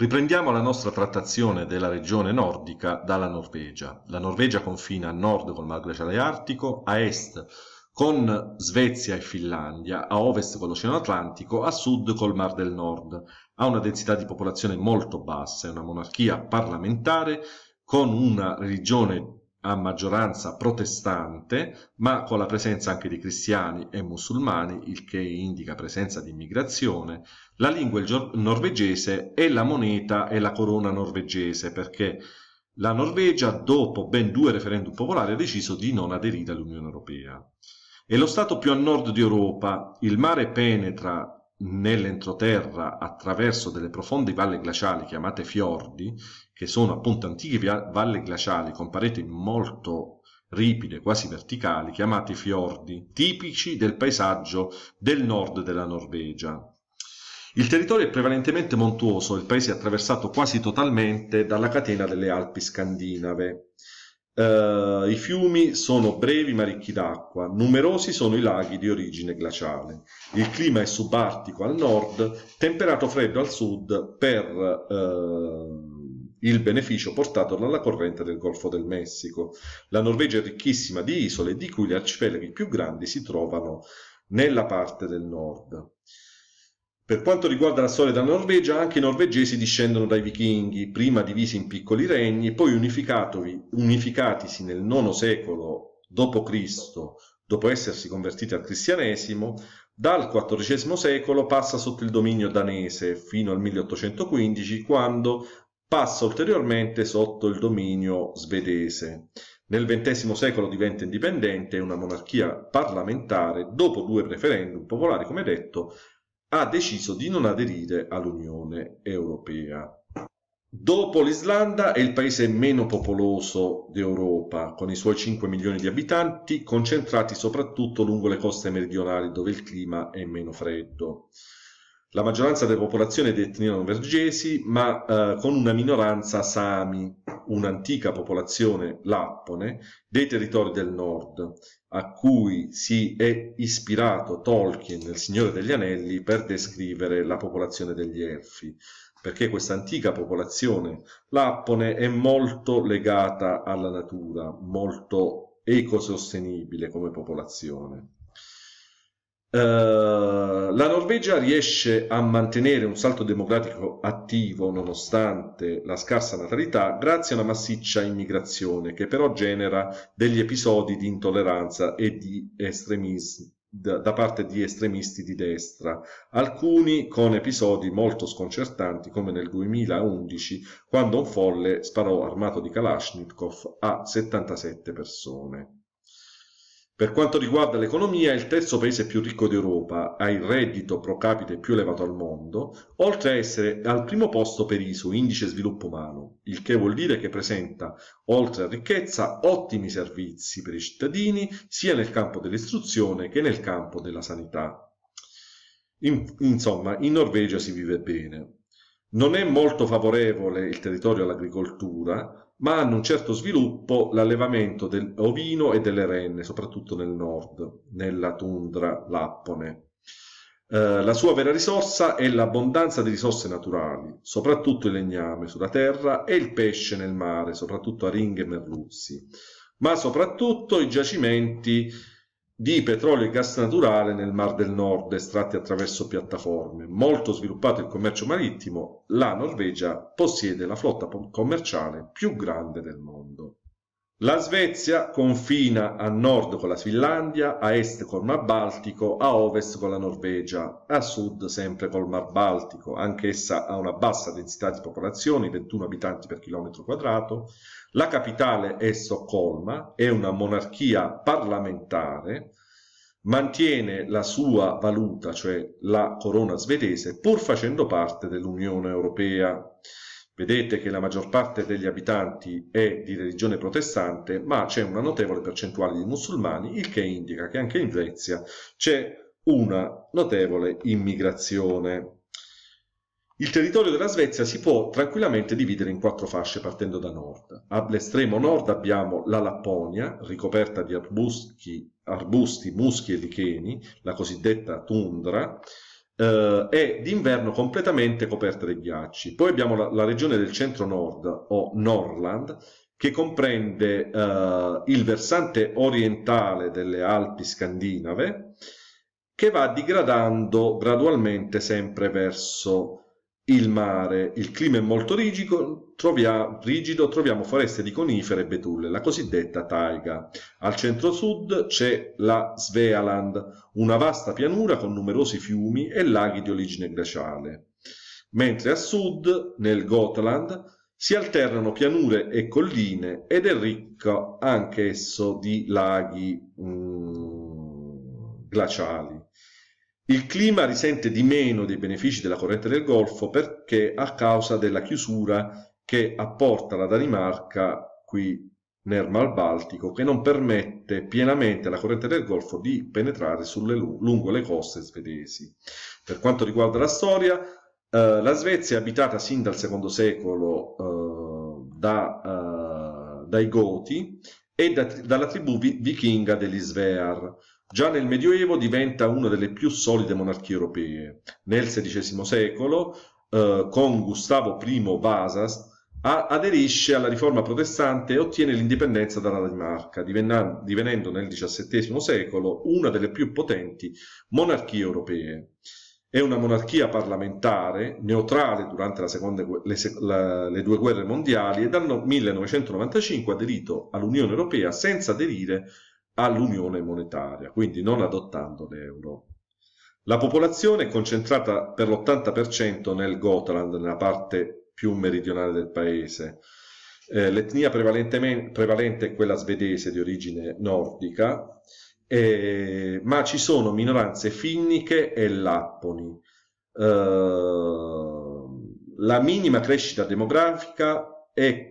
Riprendiamo la nostra trattazione della regione nordica dalla Norvegia. La Norvegia confina a nord col Mar Glaciale Artico, a est con Svezia e Finlandia, a ovest con l'Oceano Atlantico, a sud col Mar del Nord. Ha una densità di popolazione molto bassa, è una monarchia parlamentare con una religione a maggioranza protestante, ma con la presenza anche di cristiani e musulmani, il che indica presenza di immigrazione, la lingua norvegese è la moneta e la corona norvegese, perché la Norvegia, dopo ben due referendum popolari, ha deciso di non aderire all'Unione Europea. È lo stato più a nord di Europa, il mare penetra nell'entroterra attraverso delle profonde valle glaciali chiamate fiordi che sono appunto antiche valle glaciali con pareti molto ripide, quasi verticali, chiamati fiordi, tipici del paesaggio del nord della Norvegia. Il territorio è prevalentemente montuoso, il paese è attraversato quasi totalmente dalla catena delle Alpi scandinave. Uh, I fiumi sono brevi ma ricchi d'acqua, numerosi sono i laghi di origine glaciale. Il clima è subartico al nord, temperato freddo al sud per uh, il beneficio portato dalla corrente del Golfo del Messico. La Norvegia è ricchissima di isole, di cui gli arcipelaghi più grandi si trovano nella parte del nord. Per quanto riguarda la storia della Norvegia, anche i norvegesi discendono dai vichinghi, prima divisi in piccoli regni, poi unificatisi nel IX secolo d.C., dopo essersi convertiti al cristianesimo, dal XIV secolo passa sotto il dominio danese fino al 1815, quando passa ulteriormente sotto il dominio svedese. Nel XX secolo diventa indipendente una monarchia parlamentare, dopo due referendum popolari, come detto, ha deciso di non aderire all'Unione Europea. Dopo l'Islanda è il paese meno popoloso d'Europa, con i suoi 5 milioni di abitanti concentrati soprattutto lungo le coste meridionali dove il clima è meno freddo la maggioranza della popolazione è di etnia norvegesi, ma eh, con una minoranza Sami, un'antica popolazione lappone dei territori del nord, a cui si è ispirato Tolkien nel Signore degli Anelli per descrivere la popolazione degli Elfi, perché questa antica popolazione lappone è molto legata alla natura, molto ecosostenibile come popolazione. Eh, la Norvegia riesce a mantenere un salto democratico attivo nonostante la scarsa natalità grazie a una massiccia immigrazione che però genera degli episodi di intolleranza e di estremismo da parte di estremisti di destra, alcuni con episodi molto sconcertanti come nel 2011 quando un folle sparò armato di Kalashnikov a 77 persone. Per quanto riguarda l'economia, è il terzo paese più ricco d'Europa, ha il reddito pro capite più elevato al mondo, oltre a essere al primo posto per ISO, indice sviluppo umano, il che vuol dire che presenta, oltre a ricchezza, ottimi servizi per i cittadini, sia nel campo dell'istruzione che nel campo della sanità. In, insomma, in Norvegia si vive bene. Non è molto favorevole il territorio all'agricoltura, ma hanno un certo sviluppo l'allevamento dell'ovino e delle renne, soprattutto nel nord, nella tundra lappone. Eh, la sua vera risorsa è l'abbondanza di risorse naturali, soprattutto il legname sulla terra e il pesce nel mare, soprattutto aringhe e merluzzi, ma soprattutto i giacimenti di petrolio e gas naturale nel Mar del Nord estratti attraverso piattaforme. Molto sviluppato il commercio marittimo, la Norvegia possiede la flotta commerciale più grande del mondo. La Svezia confina a nord con la Finlandia, a est col Mar Baltico, a ovest con la Norvegia, a sud sempre col Mar Baltico. Anch'essa ha una bassa densità di popolazione, 21 abitanti per chilometro quadrato. La capitale è Stoccolma, è una monarchia parlamentare, mantiene la sua valuta, cioè la corona svedese, pur facendo parte dell'Unione Europea. Vedete che la maggior parte degli abitanti è di religione protestante, ma c'è una notevole percentuale di musulmani, il che indica che anche in Svezia c'è una notevole immigrazione. Il territorio della Svezia si può tranquillamente dividere in quattro fasce partendo da nord. All'estremo nord abbiamo la Lapponia, ricoperta di arbusti, arbusti muschi e licheni, la cosiddetta tundra, eh, è d'inverno completamente coperta dai ghiacci. Poi abbiamo la, la regione del centro-nord o Norland che comprende eh, il versante orientale delle Alpi scandinave che va digradando gradualmente sempre verso il mare, il clima è molto rigido, trovia, rigido, troviamo foreste di conifere e betulle, la cosiddetta taiga. Al centro-sud c'è la Svealand, una vasta pianura con numerosi fiumi e laghi di origine glaciale. Mentre a sud, nel Gotland, si alternano pianure e colline ed è ricco anch'esso di laghi mh, mm, glaciali. Il clima risente di meno dei benefici della corrente del Golfo perché a causa della chiusura che apporta la Danimarca qui nel Mar Baltico che non permette pienamente alla corrente del Golfo di penetrare sulle, lungo le coste svedesi. Per quanto riguarda la storia, eh, la Svezia è abitata sin dal secondo secolo eh, da, eh, dai Goti e da, dalla tribù vi, vichinga degli Svear. Già nel Medioevo diventa una delle più solide monarchie europee. Nel XVI secolo, eh, con Gustavo I Vasas, aderisce alla riforma protestante e ottiene l'indipendenza dalla Danimarca, divenendo nel XVII secolo una delle più potenti monarchie europee. È una monarchia parlamentare, neutrale durante seconda, le, la, le, due guerre mondiali e dal 1995 ha aderito all'Unione Europea senza aderire all'unione monetaria, quindi non adottando l'euro. La popolazione è concentrata per l'80% nel Gotland, nella parte più meridionale del paese. Eh, l'etnia prevalente è quella svedese di origine nordica, eh, ma ci sono minoranze finniche e lapponi. Eh, la minima crescita demografica è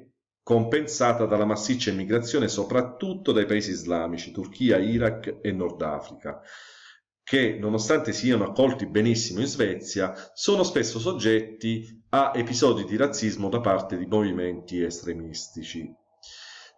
compensata dalla massiccia immigrazione soprattutto dai paesi islamici, Turchia, Iraq e Nord Africa, che nonostante siano accolti benissimo in Svezia, sono spesso soggetti a episodi di razzismo da parte di movimenti estremistici.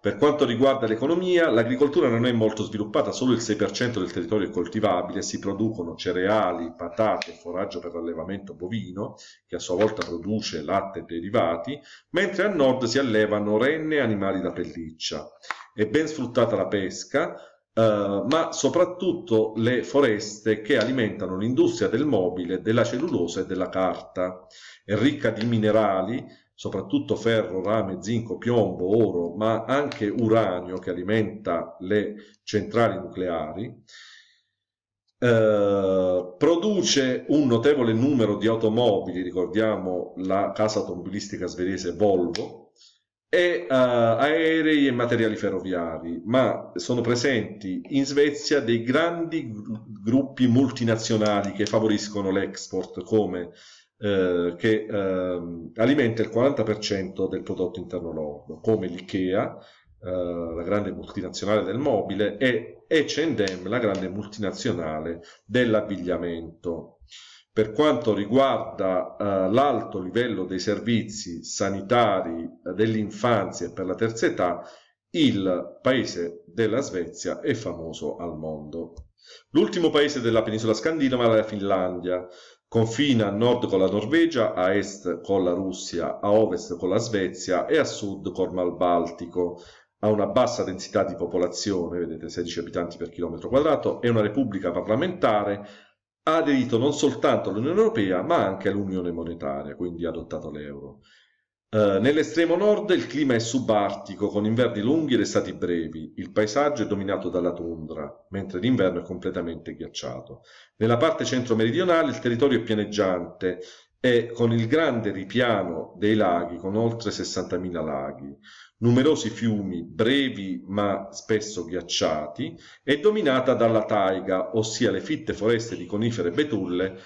Per quanto riguarda l'economia, l'agricoltura non è molto sviluppata, solo il 6% del territorio è coltivabile, si producono cereali, patate, foraggio per l'allevamento bovino, che a sua volta produce latte e derivati, mentre a nord si allevano renne e animali da pelliccia. È ben sfruttata la pesca, Uh, ma soprattutto le foreste che alimentano l'industria del mobile, della cellulosa e della carta. È ricca di minerali soprattutto ferro, rame, zinco, piombo, oro, ma anche uranio che alimenta le centrali nucleari, eh, produce un notevole numero di automobili, ricordiamo la casa automobilistica svedese Volvo, e eh, aerei e materiali ferroviari, ma sono presenti in Svezia dei grandi gruppi multinazionali che favoriscono l'export come eh, che ehm, alimenta il 40% del prodotto interno lordo, come l'IKEA, eh, la grande multinazionale del mobile, e H&M, la grande multinazionale dell'abbigliamento. Per quanto riguarda eh, l'alto livello dei servizi sanitari eh, dell'infanzia e per la terza età, il paese della Svezia è famoso al mondo. L'ultimo paese della penisola scandinava è la Finlandia, Confina a nord con la Norvegia, a est con la Russia, a ovest con la Svezia e a sud col Mar Baltico. Ha una bassa densità di popolazione, vedete 16 abitanti per chilometro quadrato, è una repubblica parlamentare, ha aderito non soltanto all'Unione Europea ma anche all'Unione Monetaria, quindi ha adottato l'euro. Eh, nell'estremo nord il clima è subartico, con inverni lunghi ed estati brevi. Il paesaggio è dominato dalla tundra, mentre l'inverno è completamente ghiacciato. Nella parte centro-meridionale il territorio è pianeggiante e con il grande ripiano dei laghi, con oltre 60.000 laghi, numerosi fiumi, brevi ma spesso ghiacciati, è dominata dalla taiga, ossia le fitte foreste di conifere e betulle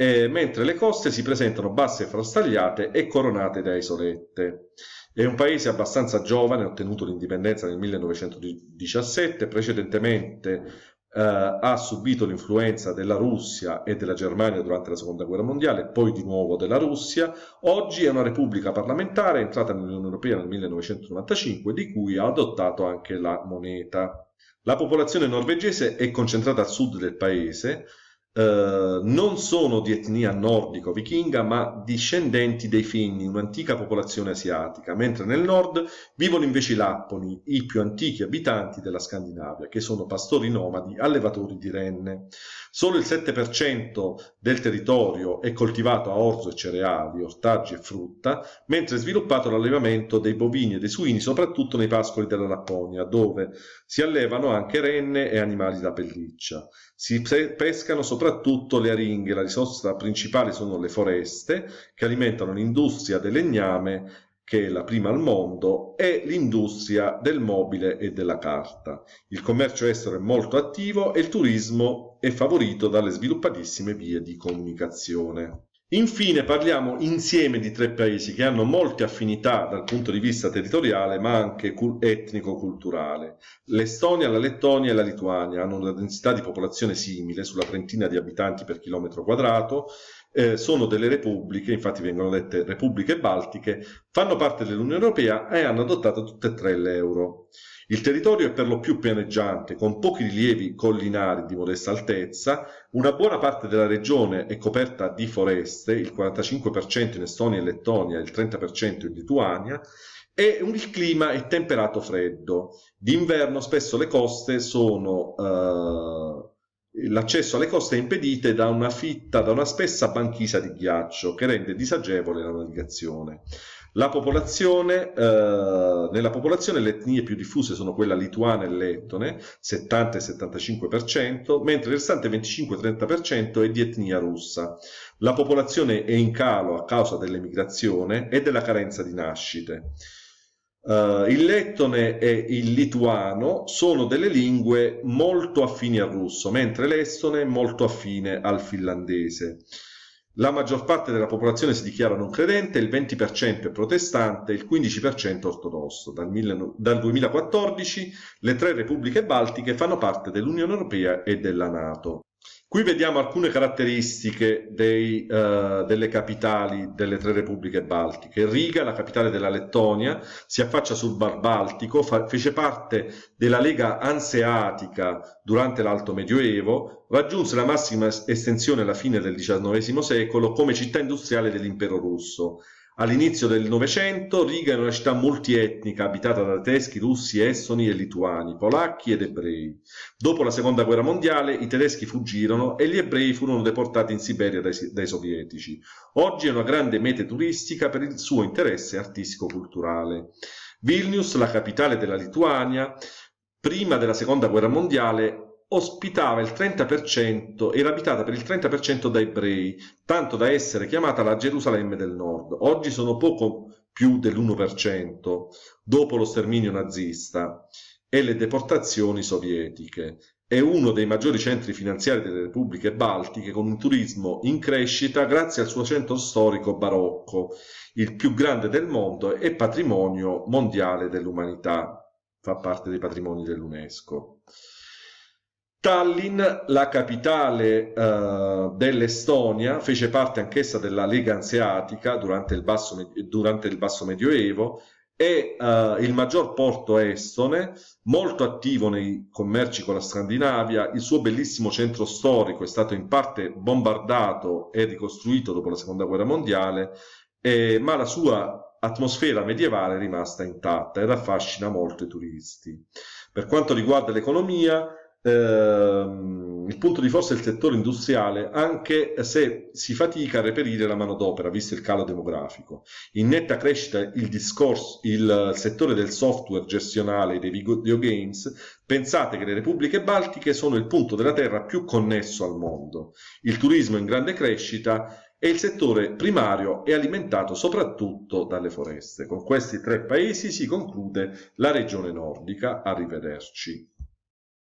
eh, mentre le coste si presentano basse e frastagliate e coronate da isolette. È un paese abbastanza giovane, ha ottenuto l'indipendenza nel 1917, precedentemente eh, ha subito l'influenza della Russia e della Germania durante la seconda guerra mondiale, poi di nuovo della Russia. Oggi è una repubblica parlamentare, entrata nell'Unione Europea nel 1995, di cui ha adottato anche la moneta. La popolazione norvegese è concentrata a sud del paese, eh, non sono di etnia nordico-vichinga, ma discendenti dei Finni, un'antica popolazione asiatica, mentre nel nord vivono invece i Lapponi, i più antichi abitanti della Scandinavia, che sono pastori nomadi, allevatori di renne. Solo il 7% del territorio è coltivato a orzo e cereali, ortaggi e frutta, mentre è sviluppato l'allevamento dei bovini e dei suini, soprattutto nei pascoli della Lapponia, dove si allevano anche renne e animali da pelliccia. Si pescano soprattutto soprattutto le aringhe. La risorsa principale sono le foreste che alimentano l'industria del legname che è la prima al mondo, e l'industria del mobile e della carta. Il commercio estero è molto attivo e il turismo è favorito dalle sviluppatissime vie di comunicazione. Infine parliamo insieme di tre paesi che hanno molte affinità dal punto di vista territoriale ma anche etnico-culturale. L'Estonia, la Lettonia e la Lituania hanno una densità di popolazione simile, sulla trentina di abitanti per chilometro quadrato, eh, sono delle repubbliche, infatti vengono dette repubbliche baltiche, fanno parte dell'Unione Europea e hanno adottato tutte e tre l'euro. Il territorio è per lo più pianeggiante, con pochi rilievi collinari di modesta altezza, una buona parte della regione è coperta di foreste, il 45% in Estonia e Lettonia, il 30% in Lituania, e il clima è temperato freddo. D'inverno spesso le coste sono... Eh, l'accesso alle coste è impedito da una fitta, da una spessa banchisa di ghiaccio che rende disagevole la navigazione. La popolazione, eh, nella popolazione le etnie più diffuse sono quella lituana e lettone, 70-75%, mentre il restante 25-30% è di etnia russa. La popolazione è in calo a causa dell'emigrazione e della carenza di nascite. Uh, il lettone e il lituano sono delle lingue molto affini al russo, mentre l'estone è molto affine al finlandese. La maggior parte della popolazione si dichiara non credente, il 20% è protestante, il 15% ortodosso. Dal, dal 2014 le tre repubbliche baltiche fanno parte dell'Unione Europea e della Nato. Qui vediamo alcune caratteristiche dei, uh, delle capitali delle tre repubbliche baltiche. Riga, la capitale della Lettonia, si affaccia sul Mar Baltico, fece parte della Lega Anseatica durante l'Alto Medioevo, raggiunse la massima estensione alla fine del XIX secolo come città industriale dell'impero russo. All'inizio del Novecento Riga era una città multietnica abitata da tedeschi, russi, estoni e lituani, polacchi ed ebrei. Dopo la seconda guerra mondiale i tedeschi fuggirono e gli ebrei furono deportati in Siberia dai, dai sovietici. Oggi è una grande meta turistica per il suo interesse artistico-culturale. Vilnius, la capitale della Lituania, prima della seconda guerra mondiale ospitava il 30%, era abitata per il 30% da ebrei, tanto da essere chiamata la Gerusalemme del Nord. Oggi sono poco più dell'1% dopo lo sterminio nazista e le deportazioni sovietiche. È uno dei maggiori centri finanziari delle repubbliche baltiche con un turismo in crescita grazie al suo centro storico barocco, il più grande del mondo e patrimonio mondiale dell'umanità. Fa parte dei patrimoni dell'UNESCO. Tallinn, la capitale eh, dell'Estonia, fece parte anch'essa della Lega Anseatica durante il Basso, durante il basso Medioevo è eh, il maggior porto estone, molto attivo nei commerci con la Scandinavia, il suo bellissimo centro storico è stato in parte bombardato e ricostruito dopo la Seconda Guerra Mondiale, eh, ma la sua atmosfera medievale è rimasta intatta ed affascina molto i turisti. Per quanto riguarda l'economia, ehm, il punto di forza è il settore industriale anche se si fatica a reperire la manodopera visto il calo demografico. In netta crescita il, discorso, il settore del software gestionale e dei videogames, pensate che le repubbliche baltiche sono il punto della terra più connesso al mondo. Il turismo in grande crescita e il settore primario è alimentato soprattutto dalle foreste. Con questi tre paesi si conclude la regione nordica. Arrivederci.